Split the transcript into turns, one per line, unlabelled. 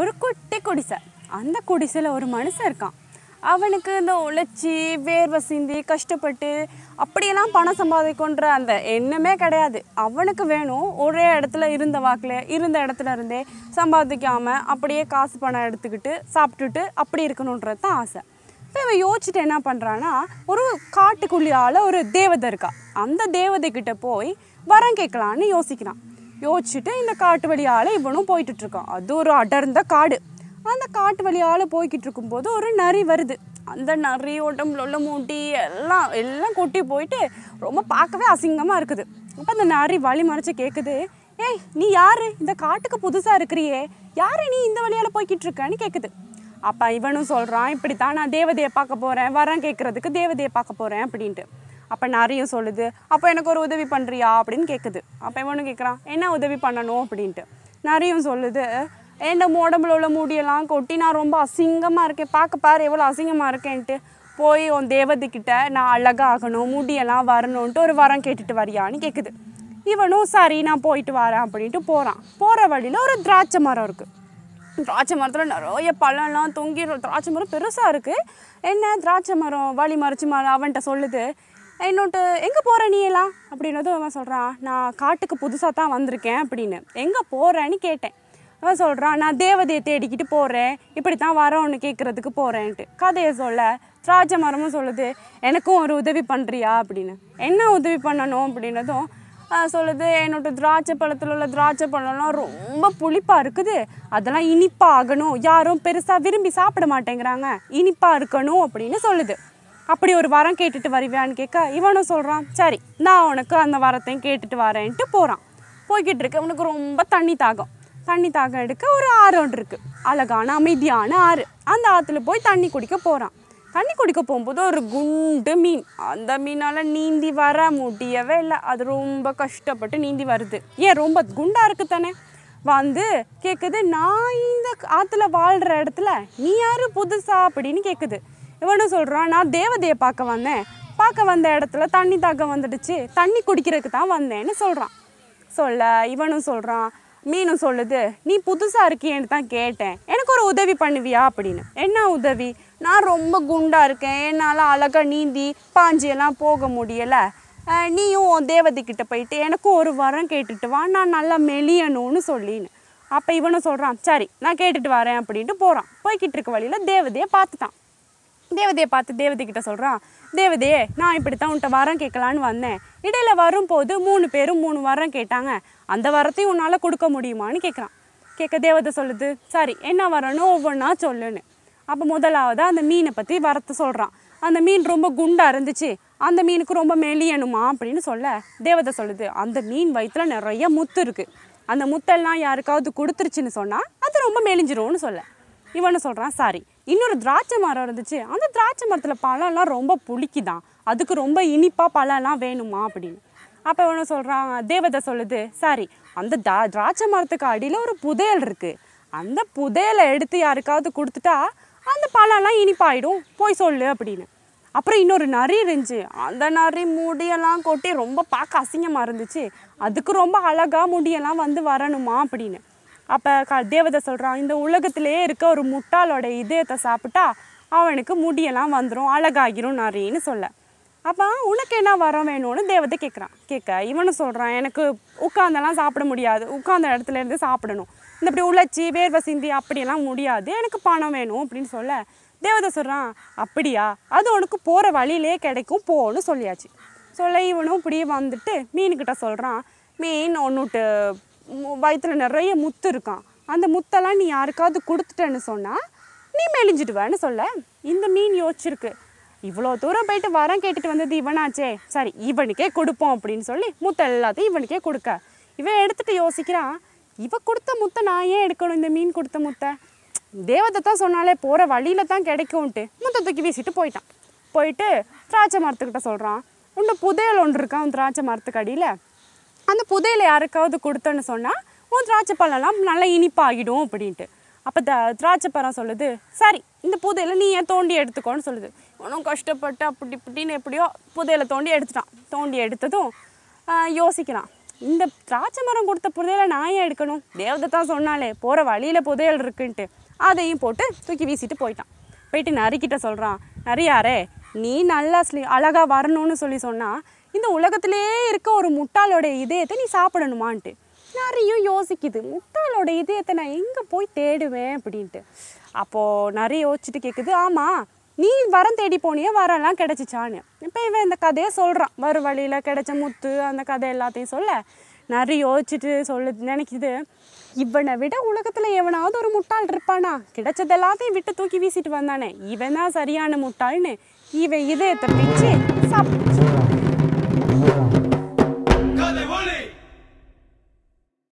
ஒரு குட்டி குடிசை அந்த குடிசையில் ஒரு மனுஷன் இருக்கான் அவனுக்கு இந்த உழைச்சி வேர்வை சிந்தி கஷ்டப்பட்டு அப்படியெல்லாம் பணம் சம்பாதிக்கொன்ற அந்த எண்ணமே கிடையாது அவனுக்கு வேணும் ஒரே இடத்துல இருந்த வாக்கில் இருந்த இடத்துல இருந்தே சம்பாதிக்காமல் அப்படியே காசு பணம் எடுத்துக்கிட்டு சாப்பிட்டுட்டு அப்படி இருக்கணுன்றது தான் ஆசை இப்போ இவன் யோசிச்சுட்டு என்ன பண்ணுறான்னா ஒரு காட்டுக்குள்ளியால் ஒரு தேவதை இருக்கா அந்த தேவதைக்கிட்ட போய் வரம் கேட்கலான்னு யோசிக்கிறான் யோசிச்சுட்டு இந்த காட்டு வழியால் இவனும் போயிட்டுருக்கான் அது ஒரு அடர்ந்த காடு அந்த காட்டு வழியால் போய்கிட்டு இருக்கும்போது ஒரு நரி வருது அந்த நரி உடம்புல உள்ள மூட்டி எல்லாம் எல்லாம் கொட்டி போயிட்டு ரொம்ப பார்க்கவே அசிங்கமாக இருக்குது அப்போ அந்த நரி வழி மறைச்சு கேட்குது ஏய் நீ யார் இந்த காட்டுக்கு புதுசாக இருக்கிறியே யார் நீ இந்த வழியால் போய்கிட்டு இருக்கன்னு கேட்குது அப்போ இவனும் சொல்கிறான் இப்படி தான் நான் தேவதையை பார்க்க போகிறேன் வரேன் கேட்குறதுக்கு தேவதையை பார்க்க போகிறேன் அப்படின்ட்டு அப்போ நிறையும் சொல்லுது அப்போ எனக்கு ஒரு உதவி பண்ணுறியா அப்படின்னு கேட்குது அப்போ இவனும் கேட்குறான் என்ன உதவி பண்ணணும் அப்படின்ட்டு நிறையும் சொல்லுது ஏண்ட உடம்புல உள்ள முடியெல்லாம் கொட்டி நான் ரொம்ப அசிங்கமாக இருக்கேன் பார்க்க பாரு எவ்வளோ அசிங்கமாக இருக்கேன்ட்டு போய் உன் தேவதைக்கிட்ட நான் அழகாக ஆகணும் முடியெல்லாம் வரணுன்ட்டு ஒரு வரம் கேட்டுட்டு வரியான்னு கேட்குது இவனும் சரி நான் போயிட்டு வரேன் அப்படின்ட்டு போகிறான் போகிற வழியில் ஒரு திராட்சை மரம் இருக்குது திராட்சை மரத்தில் நிறைய பழம்லாம் தொங்கிடுற திராட்சை மரம் பெருசாக இருக்குது என்ன திராட்சை மரம் வழி மறைச்சி மரம் அவன்கிட்ட சொல்லுது இன்னொன்று எங்கே போகிற நீ எல்லாம் அப்படின்னதும் அவன் சொல்கிறான் நான் காட்டுக்கு புதுசாக தான் வந்திருக்கேன் அப்படின்னு எங்கே போகிறேன்னு கேட்டேன் அவன் சொல்கிறான் நான் தேவதையை தேடிக்கிட்டு போகிறேன் இப்படி தான் வரோன்னு கேட்குறதுக்கு போகிறேன்ட்டு கதையை சொல்ல திராட்சை மரமும் சொல்லுது எனக்கும் ஒரு உதவி பண்ணுறியா அப்படின்னு என்ன உதவி பண்ணணும் அப்படின்னதும் சொல்லுது என்னோட திராட்சை பழத்தில் உள்ள திராட்சை பழம்லாம் ரொம்ப புளிப்பாக இருக்குது அதெல்லாம் இனிப்பாக ஆகணும் யாரும் பெருசாக விரும்பி சாப்பிட மாட்டேங்கிறாங்க இனிப்பாக இருக்கணும் அப்படின்னு சொல்லுது அப்படி ஒரு வரம் கேட்டுட்டு வருவியான்னு கேட்க இவனும் சொல்கிறான் சரி நான் உனக்கு அந்த வரத்தையும் கேட்டுட்டு வரேன்ட்டு போகிறான் போய்கிட்டு இருக்கு உனக்கு ரொம்ப தண்ணி தாகம் தண்ணி தாகம் எடுக்க ஒரு ஆறு ஒன்று இருக்குது அழகான அமைதியான ஆறு அந்த ஆற்றுல போய் தண்ணி குடிக்க போகிறான் தண்ணி குடிக்க போகும்போது ஒரு குண்டு மீன் அந்த மீனால் நீந்தி வர முடியவே இல்லை அது ரொம்ப கஷ்டப்பட்டு நீந்தி வருது ஏன் ரொம்ப குண்டாக இருக்குது தானே வந்து கேட்குது நான் இந்த ஆற்றுல வாழ்கிற இடத்துல நீ யார் புதுசா அப்படின்னு கேட்குது இவனும் சொல்கிறான் நான் தேவதையை பார்க்க வந்தேன் பார்க்க வந்த இடத்துல தண்ணி தாக்கம் வந்துடுச்சு தண்ணி குடிக்கிறதுக்கு தான் வந்தேன்னு சொல்கிறான் சொல்ல இவனும் சொல்கிறான் மீனும் சொல்லுது நீ புதுசாக இருக்கியேன்னு தான் கேட்டேன் எனக்கு ஒரு உதவி பண்ணுவியா அப்படின்னு என்ன உதவி நான் ரொம்ப குண்டாக இருக்கேன் என்னால் அழகாக நீந்தி பாஞ்சியெல்லாம் போக முடியலை நீயும் உன் தேவதைக்கிட்ட போயிட்டு எனக்கும் ஒரு வரம் கேட்டுட்டு வா நான் நல்லா மெலியணும்னு சொல்லின்னு அப்போ இவனை சொல்கிறான் சரி நான் கேட்டுட்டு வரேன் அப்படின்ட்டு போகிறான் போய்கிட்டு இருக்க வழியில் தேவதையை பார்த்துட்டான் தேவதையை பார்த்து தேவதை கிட்ட சொல்கிறான் தேவதையே நான் இப்படி தான் உன்ட்ட வரம் கேட்கலான்னு வந்தேன் இடையில் வரும்போது மூணு பேரும் மூணு வரம் கேட்டாங்க அந்த வரத்தையும் உன்னால் கொடுக்க முடியுமான்னு கேட்குறான் கேட்க தேவதை சொல்லுது சாரி என்ன வரணும் ஒவ்வொன்றா சொல்லுன்னு அப்போ முதலாவது அந்த மீனை பற்றி வரத்தை சொல்கிறான் அந்த மீன் ரொம்ப குண்டாக இருந்துச்சு அந்த மீனுக்கு ரொம்ப மெலியணுமா அப்படின்னு சொல்ல தேவதை சொல்லுது அந்த மீன் வயிற்றில் நிறைய முத்து இருக்குது அந்த முத்தெல்லாம் யாருக்காவது கொடுத்துருச்சுன்னு சொன்னால் அது ரொம்ப மெலிஞ்சிரும்னு சொல்ல இவனு சொல்கிறான் சாரி இன்னொரு திராட்சை மரம் இருந்துச்சு அந்த திராட்சை மரத்தில் பழம்லாம் ரொம்ப புளிக்குதான் அதுக்கு ரொம்ப இனிப்பாக பழம்லாம் வேணுமா அப்படின்னு அப்போ ஒன்று சொல்கிறான் தேவதை சொல்லுது சாரி அந்த தா திராட்சை மரத்துக்கு அடியில் ஒரு புதையல் இருக்குது அந்த புதையலை எடுத்து யாருக்காவது கொடுத்துட்டா அந்த பழம்லாம் இனிப்பாயிடும் போய் சொல்லு அப்படின்னு அப்புறம் இன்னொரு நரி இருந்துச்சு அந்த நரி முடியெல்லாம் கொட்டி ரொம்ப பார்க்க அசிங்கமாக இருந்துச்சு அதுக்கு ரொம்ப அழகாக முடியெல்லாம் வந்து வரணுமா அப்படின்னு அப்போ க தேவதை சொல்கிறான் இந்த உலகத்திலே இருக்க ஒரு முட்டாளோட இதயத்தை சாப்பிட்டா அவனுக்கு முடியெல்லாம் வந்துடும் அழகாகிரும் நிறையன்னு சொல்ல அப்போ உனக்கு என்ன வரம் வேணும்னு தேவதை கேட்குறான் கேட்க இவனும் சொல்கிறான் எனக்கு உட்காந்தெல்லாம் சாப்பிட முடியாது உட்காந்த இடத்துல இருந்து சாப்பிடணும் இந்த இப்படி உழைச்சி வேர்வை சிந்தி அப்படியெல்லாம் முடியாது எனக்கு பணம் வேணும் அப்படின்னு சொல்ல தேவதை சொல்கிறான் அப்படியா அது உனக்கு போகிற வழியிலே கிடைக்கும் போன்னு சொல்லியாச்சு சொல்ல இவனும் இப்படியே வந்துட்டு மீன்கிட்ட சொல்கிறான் மீன் ஒன்றுட்டு வயிற்றில் நிறைய முத்து இருக்கான் அந்த முத்தெல்லாம் நீ யாருக்காவது கொடுத்துட்டேன்னு சொன்னால் நீ மெலிஞ்சிடுவேன்னு சொல்ல இந்த மீன் யோசிச்சிருக்கு இவ்வளோ தூரம் போயிட்டு வரம் கேட்டுட்டு வந்தது இவனாச்சே சரி இவனுக்கே கொடுப்போம் அப்படின்னு சொல்லி முத்த எல்லாத்தையும் இவனுக்கே கொடுக்க இவன் எடுத்துகிட்டு யோசிக்கிறான் இவன் கொடுத்த முத்தை நான் ஏன் எடுக்கணும் இந்த மீன் கொடுத்த முத்தை தான் சொன்னாலே போகிற வழியில் தான் கிடைக்கும்ன்ட்டு முத்தை தூக்கி வீசிட்டு போயிட்டான் போயிட்டு திராட்சை மரத்துக்கிட்ட சொல்கிறான் இன்னும் புதையல் ஒன்று இருக்கான் திராட்சை மரத்துக்கு அடியில் அந்த புதையில யாருக்காவது கொடுத்தன்னு சொன்னால் உன் திராட்சை பழம்லாம் நல்லா இனிப்பாகிடும் அப்படின்ட்டு அப்போ த திராட்சை பழம் சொல்லுது சரி இந்த புதையில நீ ஏன் தோண்டி எடுத்துக்கோன்னு சொல்லுது ஒன்றும் கஷ்டப்பட்டு அப்படி இப்படின்னு எப்படியோ புதையில தோண்டி எடுத்துட்டான் தோண்டி எடுத்ததும் யோசிக்கலாம் இந்த திராட்சை மரம் கொடுத்த புதையில நான் ஏன் எடுக்கணும் தேவதை தான் சொன்னாலே போகிற வழியில் புதையல் இருக்குன்ட்டு அதையும் போட்டு தூக்கி வீசிட்டு போயிட்டான் போயிட்டு நரிக்கிட்ட சொல்கிறான் நிறையாரே நீ நல்லா ஸ்லீ அழகாக வரணும்னு சொல்லி சொன்னால் இந்த உலகத்திலே இருக்க ஒரு முட்டாளோட இதயத்தை நீ சாப்பிடணுமான்ட்டு நிறைய யோசிக்குது முட்டாளோட இதயத்தை நான் எங்கே போய் தேடுவேன் அப்படின்ட்டு அப்போது நிறைய யோசிச்சுட்டு கேட்குது ஆமாம் நீ வரம் தேடி போனியே வரம்லாம் கிடச்சிச்சான்னு இப்போ இவன் இந்த கதையை சொல்கிறான் வரும் வழியில் கிடச்ச முத்து அந்த கதை எல்லாத்தையும் சொல்ல நிறைய யோசிச்சுட்டு சொல்லு நினைக்கிது இவனை விட உலகத்தில் எவனாவது ஒரு முட்டாள் இருப்பானா கிடைச்சது எல்லாத்தையும் விட்டு தூக்கி வீசிட்டு வந்தானே இவன் தான் சரியான முட்டாள்னு இவன் இதயத்தை பிச்சு சாப்பிடுச்சு